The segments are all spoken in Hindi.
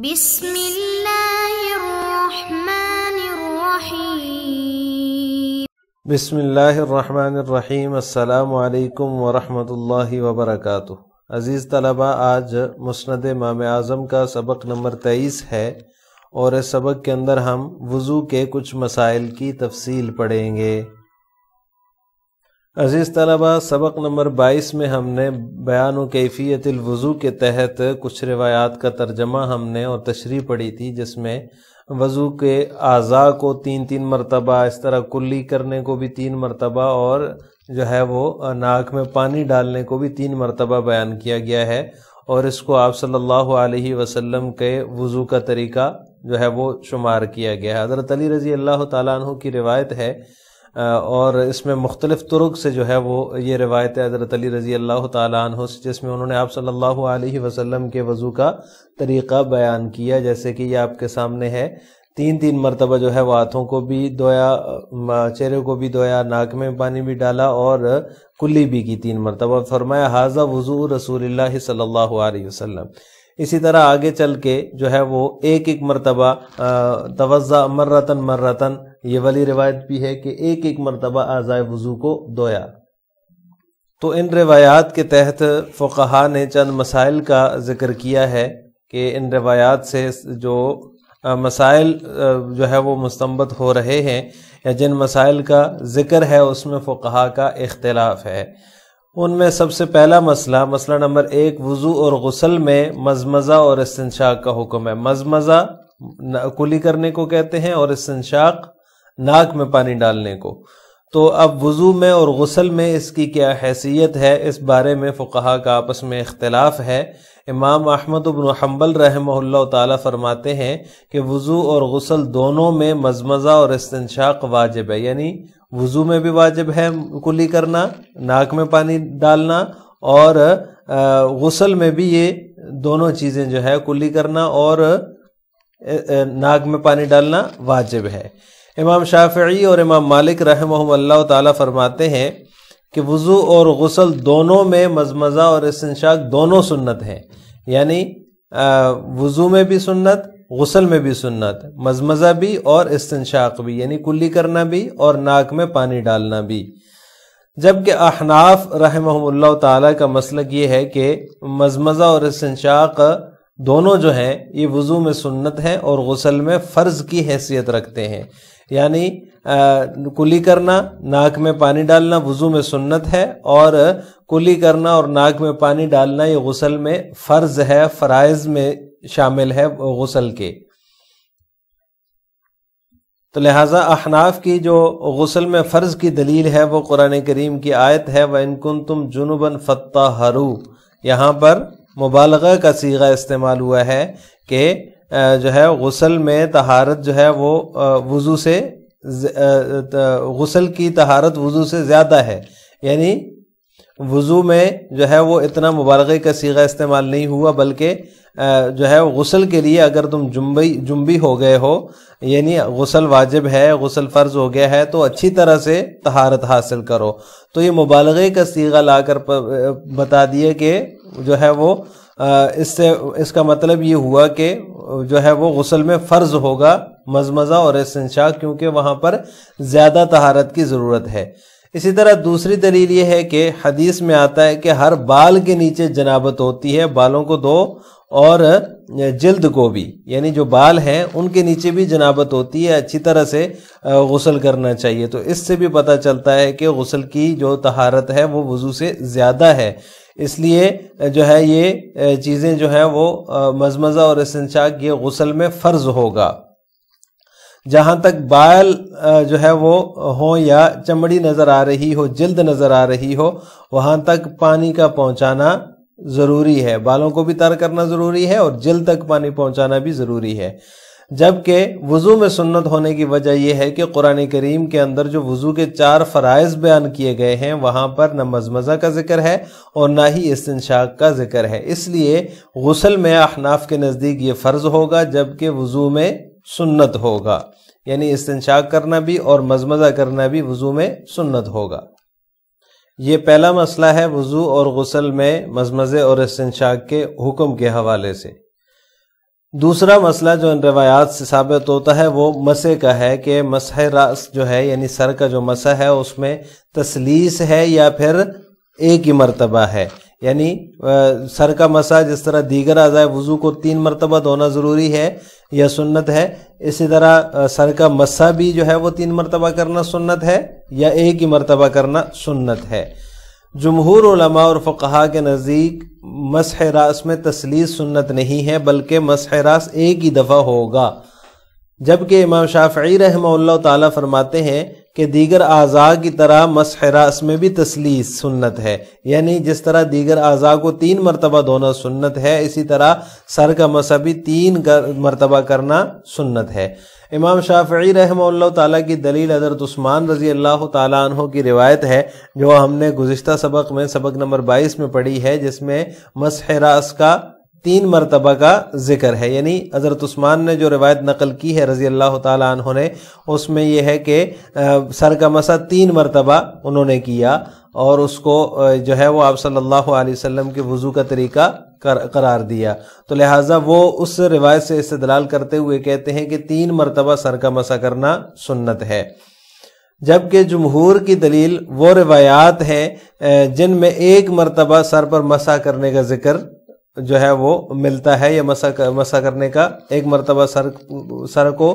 بسم الله الرحمن الرحيم بسم الله वरहमतुल्लाहि वबरकातुह अज़ीज़ तलबा आज मुस्ंद इमाम आज़म का सबक नंबर तेईस है और इस सबक के अंदर हम वज़ू के कुछ मसाइल की तफसील पढ़ेंगे अज़ीज़ तलबा सबक नंबर 22 में हमने बयान कैफ़ियत वज़ू के तहत कुछ रिवायात का तर्जमा हमने और तशरी पढ़ी थी जिसमें वज़ू के अज़ा को तीन तीन मरतबा इस तरह कुल्ली करने को भी तीन मरतबा और जो है वो नाक में पानी डालने को भी तीन मरतबा बयान किया गया है और इसको आप सल्लल्लाहु अलैहि वसल्लम के वज़ू का तरीका जो है वो शुमार किया गया है हज़रत अली रज़ी अल्लाह तु की रिवायत है और इसमें मुख्तलिफ़ तुरुक से जो है वो ये रिवायत है हज़रत अली रज़ी अल्लाह तु से जिसमें उन्होंने आप सल्लल्लाहु अलैहि वसल्लम के वज़ू का तरीक़ा बयान किया जैसे कि यह आपके सामने है तीन तीन मरतबा जो है वह हाथों को भी धोया चेहरे को भी धोया नाक में पानी भी डाला और कुल्ली भी की तीन मरतबा फरमाया हाजा वजू रसूल सल्ला वसम इसी तरह आगे चल के जो है वो एक एक मरतबा तवज़ा मर्रतन मर्रतन ये वाली रिवायत भी है कि एक एक मरतबा आज़ाए वज़ू को धोया तो इन रिवायात के तहत फ़ुकहा ने चंद मसाइल का ज़िक्र किया है कि इन रिवायात से जो मसाइल जो है वो मुस्तमत हो रहे हैं या जिन मसाइल का ज़िक्र है उसमें फ़ुकहा का इख्तलाफ है उनमें सबसे पहला मसला मसला नंबर एक वज़ू और गसल में मजमज़ा और इसनशाक का हुक्म है मजमज़ा कुली करने को कहते हैं और इसनशाक नाक में पानी डालने को तो अब वज़ू में और गसल में इसकी क्या हैसियत है इस बारे में फुकाहा का आपस में इख्तलाफ है इमाम अहमद इबन हम्बल रहमल्ला ताली फरमाते हैं कि वज़ू और गसल दोनों में मजमज़ा और इस्तनशाक वाजिब है यानी वज़ू में भी वाजिब है कुली करना नाक में पानी डालना और गसल में भी ये दोनों चीज़ें जो है कुली करना और नाक में पानी डालना वाजिब है इमाम शाफी और इमाम मालिक रहमल्ला ताला फरमाते हैं कि वज़ू और गसल दोनों में मजमज़ा और इसशाक दोनों सुन्नत हैं यानी वज़ू में भी सुन्नत गसल में भी सुन्नत मजमज़ा भी और इसशाक भी यानी कुल्ली करना भी और नाक में पानी डालना भी जबकि अहनाफ रहमल्ला ताला का मसलक ये है कि मजमज़ा और इसशाक दोनों जो हैं ये वज़ू में सुन्नत हैं और गसल में फ़र्ज़ की हैसियत रखते हैं यानी कुली करना नाक में पानी डालना वज़ू में सुन्नत है और कुली करना और नाक में पानी डालना ये गसल में फ़र्ज़ है फ़राइज़ में शामिल है गसल के तो लिहाजा अहनाफ की जो गसल में फ़र्ज़ की दलील है वो कुरान करीम की आयत है व इनकुन तुम जुनूबन फ़त्ता हरू यहाँ पर मुबालगा का सीगा इस्तेमाल हुआ है कि जो है गसल में तहारत जो है वो वज़ू से गसल की तहारत वज़ू से ज़्यादा है यानी वज़ू में जो है वो इतना मुबारक का सीगा इस्तेमाल नहीं हुआ बल्कि जो है गसल के लिए अगर तुम जुम्बई जुम्बी हो गए हो यानी गसल वाजिब है गसल फ़र्ज़ हो गया है तो अच्छी तरह से तहारत हासिल करो तो ये मुबालगे का सीगा लाकर बता दिए कि जो है वो इससे इसका मतलब ये हुआ कि जो है वो गसल में फ़र्ज होगा मजमज़ा और इसशा क्योंकि वहाँ पर ज़्यादा तहारत की ज़रूरत है इसी तरह दूसरी दलील ये है कि हदीस में आता है कि हर बाल के नीचे जनाबत होती है बालों को दो और जल्द को भी यानी जो बाल हैं उनके नीचे भी जनाबत होती है अच्छी तरह से गसल करना चाहिए तो इससे भी पता चलता है कि गसल की जो तहारत है वो वज़ू से ज़्यादा है इसलिए जो है ये चीज़ें जो हैं वो मजमज़ा और इसनशाक ये गसल में फ़र्ज होगा जहाँ तक बाल जो है वो हो या चमड़ी नज़र आ रही हो जल्द नज़र आ रही हो वहाँ तक पानी का पहुँचाना ज़रूरी है बालों को भी तर करना ज़रूरी है और जल तक पानी पहुंचाना भी ज़रूरी है जबकि वज़ू में सुन्नत होने की वजह यह है कि कुरान करीम के अंदर जो वज़ू के चार फ़रज़ बयान किए गए हैं वहां पर न मजमज़ा का जिक्र है और ना ही इस्ताक का जिक्र है इसलिए गसल में अहनाफ के नज़दीक ये फ़र्ज़ होगा जबकि वज़ू में सुन्नत होगा यानी इस्ताक करना भी और मजमज़ा करना भी वज़ू में सुन्नत होगा ये पहला मसला है वज़ू और गसल में मजमज़े और इसशाक के हुक्म के हवाले से दूसरा मसला जो इन रवायात से साबित होता है वो मसे का है कि मसह रास जो है यानी सर का जो मसा है उसमें तसलीस है या फिर एक ही मरतबा है यानी सर का मसाज जिस तरह दीगर आजाए वज़ू को तीन मरतबा धोना ज़रूरी है यह सुन्नत है इसी तरह सर का मसा भी जो है वो तीन मरतबा करना सुन्नत है या एक ही मरतबा करना सुन्नत है जमहूर उलमा और फ़कहा के नज़दीक मसहरास में तसलीस सुन्नत नहीं है बल्कि मसहरास एक ही दफ़ा होगा जबकि इमाम शाफी रहम तरमाते फरमाते हैं कि दीगर अज़ा की तरह मसहरास में भी तसलीस सुन्नत है यानी जिस तरह दीगर आजा को तीन मरतबा धोना सुन्नत है इसी तरह सर का मसा भी तीन कर, मरतबा करना सुन्नत है इमाम शाफ़ी रहम ताला की दलील हजरत उस्मान रजी अल्लाह तहों की रिवायत है जो हमने गुज्तर सबक में सबक नंबर बाईस में पढ़ी है जिसमें मसहरास का तीन मरतबा का जिक्र है यानी हज़रत उस्मान ने जो रिवायत नकल की है रज़ी अल्लाह तह ने उसमें यह है कि सर का मसा तीन मरतबा उन्होंने किया और उसको जो है वो आप सल्लल्लाहु अलैहि वसल्लम के वज़ू का तरीका कर, करार दिया तो लिहाजा वो उस रिवायत से इस्तलाल करते हुए कहते हैं कि तीन मरतबा सर का मसा करना सुन्नत है जबकि जमहूर की दलील वो रिवायात हैं जिनमें एक मरतबा सर पर मसा करने का जिक्र जो है वो मिलता है या मसा कर, मसा करने का एक मरतबा सर सर को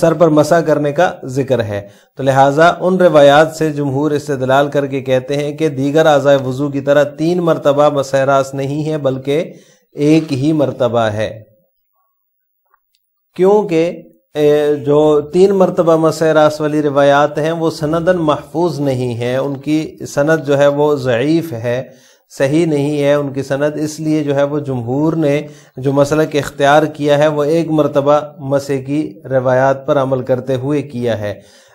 सर पर मसा करने का जिक्र है तो लिहाजा उन रवायात से जमहूर दलाल करके कहते हैं कि दीगर आज़ाय वज़ू की तरह तीन मरतबा मसहरास नहीं है बल्कि एक ही मरतबा है क्योंकि जो तीन मरतबा मसहरास वाली रवायात हैं वो सनदन महफूज नहीं है उनकी सनद जो है वो ज़यीफ़ है सही नहीं है उनकी सनद इसलिए जो है वो जमहूर ने जो मसल के इख्तियार किया है वो एक मरतबा मसे की रवायात पर अमल करते हुए किया है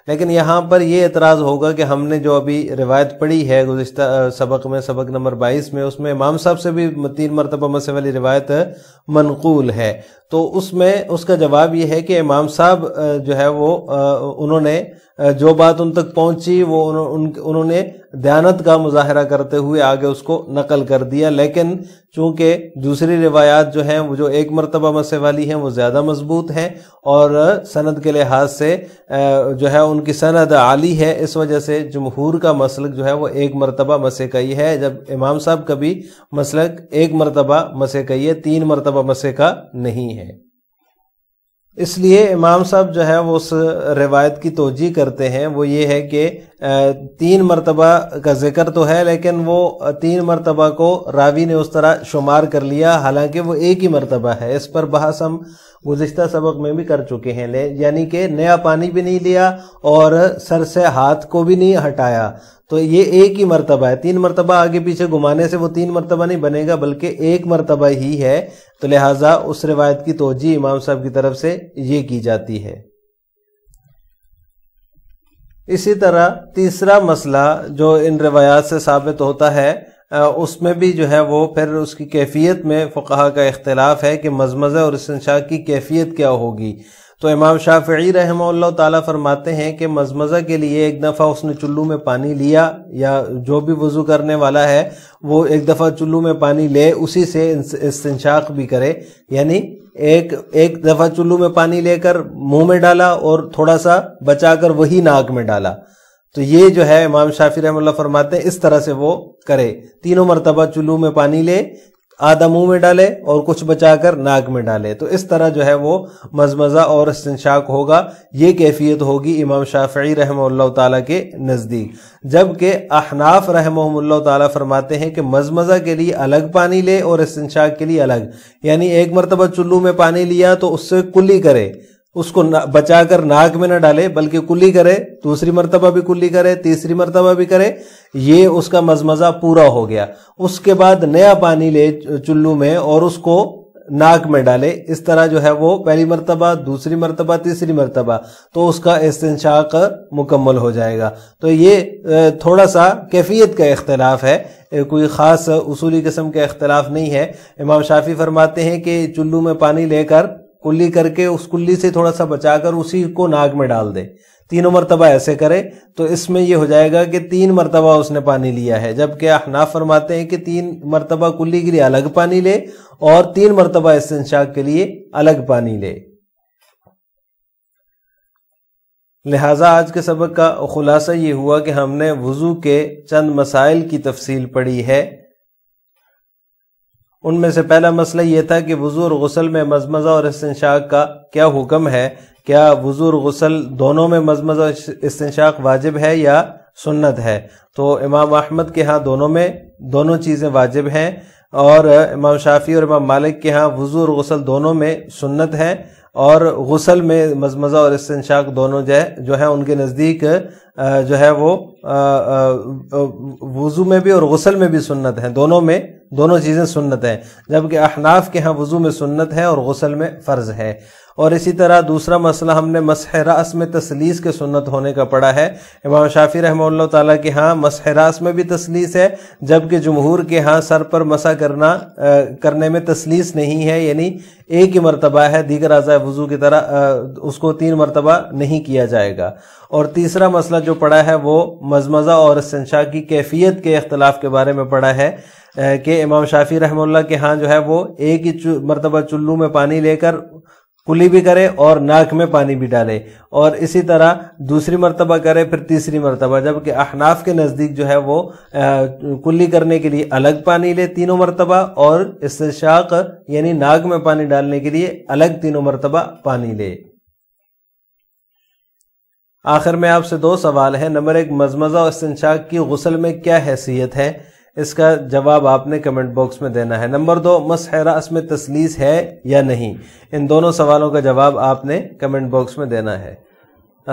लेकिन यहाँ पर यह एतराज़ होगा कि हमने जो अभी रिवायत पढ़ी है गुज्त सबक में सबक नंबर बाईस में उसमें इमाम साहब से भी तीन मरतबा मसे वाली रिवायत मनकूल है तो उसमें उसका जवाब यह है कि इमाम साहब जो है वो उन्होंने जो बात उन तक पहुंची वो उन, उन, उन्होंने दयानत का मुजाहरा करते हुए आगे उसको नकल कर दिया लेकिन चूंकि दूसरी रिवायात जो हैं वो जो एक मरतबा मसे वाली हैं वो ज़्यादा मजबूत हैं और सनद के लिहाज से जो है उनकी सनद आली है इस वजह से जमहूर का मसलक जो है वो एक मरतबा मसे का ही है जब इमाम साहब का भी मसलक एक मरतबा मसे का ही है तीन मरतबा मसे का नहीं है इसलिए इमाम साहब जो है वो उस रिवायत की तोजी करते हैं वो ये है कि तीन मरतबा का जिक्र तो है लेकिन वो तीन मरतबा को रावी ने उस तरह शुमार कर लिया हालांकि वो एक ही मरतबा है इस पर बहस हम गुज्त सबक में भी कर चुके हैं यानी कि नया पानी भी नहीं लिया और सर से हाथ को भी नहीं हटाया तो ये एक ही मरतबा है तीन मरतबा आगे पीछे घुमाने से वो तीन मरतबा नहीं बनेगा बल्कि एक मरतबा ही है तो लिहाजा उस रिवायत की तोजी इमाम साहब की तरफ से ये की जाती है इसी तरह तीसरा मसला जो इन रवायात से साबित होता है उसमें भी जो है वो फिर उसकी कैफियत में फ़ुकाहा का इख्तलाफ है कि मजमज़े और इसनशा की कैफियत क्या होगी तो इमाम शाफी रहम ताला फरमाते हैं कि मजमज़ा के लिए एक दफ़ा उसने चुल्लू में पानी लिया या जो भी वज़ू करने वाला है वो एक दफ़ा चुल्लू में पानी ले उसी से इस्ताक भी करे यानी एक एक दफ़ा चुल्लू में पानी लेकर मुंह में डाला और थोड़ा सा बचाकर वही नाक में डाला तो ये जो है इमाम शाफी रहमल्ला फरमाते हैं इस तरह से वो करे तीनों मरतबा चुल्लू में पानी ले आधा मुंह में डाले और कुछ बचाकर नाक में डाले तो इस तरह जो है वो मजमजा और इस्ताक होगा ये कैफियत होगी इमाम शाफी रहम ताला के नज़दीक जबकि अहनाफ रहम ताला फरमाते हैं कि मजमजा के लिए अलग पानी ले और इस्ताक के लिए अलग यानी एक मरतबा चुल्लू में पानी लिया तो उससे कुल्ली करे उसको बचाकर नाक में ना डाले बल्कि कुल्ली करे दूसरी मरतबा भी कुल्ली करे तीसरी मरतबा भी करे ये उसका मजमजा पूरा हो गया उसके बाद नया पानी ले चुल्लू में और उसको नाक में डाले इस तरह जो है वो पहली मरतबा दूसरी मरतबा तीसरी मरतबा तो उसका इस्ताक मुकम्मल हो जाएगा तो ये थोड़ा सा कैफियत का इख्तलाफ है कोई ख़ास उसूली किस्म का इख्तलाफ नहीं है इमाम शाफी फरमाते हैं कि चुल्लू में पानी लेकर कुल्ली करके उस कुल्ली से थोड़ा सा बचाकर उसी को नाक में डाल दे तीनों मरतबा ऐसे करे तो इसमें यह हो जाएगा कि तीन मरतबा उसने पानी लिया है जबकि अहनाफ फरमाते हैं कि तीन मरतबा कुल्ली के लिए अलग पानी ले और तीन मरतबा इंशाक के लिए अलग पानी ले लिहाजा आज के सबक का खुलासा ये हुआ कि हमने वज़ू के चंद मसाइल की तफसील पढ़ी है उनमें से पहला मसला ये था कि वज़ू और गसल में मजमज़ा और इस्तनशाक का क्या हुक्म है क्या वज़ू और गसल दोनों में मजमज़ा इस्तनशाक वाजिब है या सुन्नत है तो इमाम अहमद के यहाँ दोनों में दोनों चीज़ें वाजिब हैं और इमाम शाफी और इमाम मालिक के यहाँ वज़ू और गसल दोनों में सुन्नत है और गसल में मजमज़ा और इस्तनशाक दोनों जो है उनके नज़दीक जो है वो वज़ू में भी और गसल में भी सुन्नत है दोनों में दोनों चीज़ें सुन्नत हैं जबकि अहनाफ के यहाँ वज़ू में सुन्नत है और गसल में फ़र्ज़ है और इसी तरह दूसरा मसला हमने मसहरास में तसलीस के सुन्नत होने का पड़ा है इमाम शाफी रहमल्ला ताला के यहाँ मसहरास में भी तसलीस है जबकि जमहूर के यहाँ सर पर मसा करना आ, करने में तसलीस नहीं है यानी एक ही मरतबा है दीगर आजा वज़ू की तरह आ, उसको तीन मरतबा नहीं किया जाएगा और तीसरा मसला जो पढ़ा है वो मजमज़ा और संशा की कैफियत के अख्तिलाफ के बारे में पढ़ा है कि इमाम शाफी रहमल्ला के हाँ जो है वो एक ही मरतबा चुल्लू में पानी लेकर कुली भी करे और नाक में पानी भी डाले और इसी तरह दूसरी मरतबा करे फिर तीसरी मरतबा जबकि अहनाफ के नज़दीक जो है वो कुली करने के लिए अलग पानी ले तीनों मरतबा और इस्तेशाक यानी नाक में पानी डालने के लिए अलग तीनों मरतबा पानी ले आखिर में आपसे दो सवाल है नंबर एक मजमज़ा और इस्ताक की गसल में क्या हैसियत है इसका जवाब आपने कमेंट बॉक्स में देना है नंबर दो मसहरा इसमें तसलीस है या नहीं इन दोनों सवालों का जवाब आपने कमेंट बॉक्स में देना है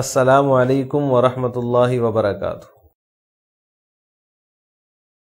असलकम वरहमल वबरकू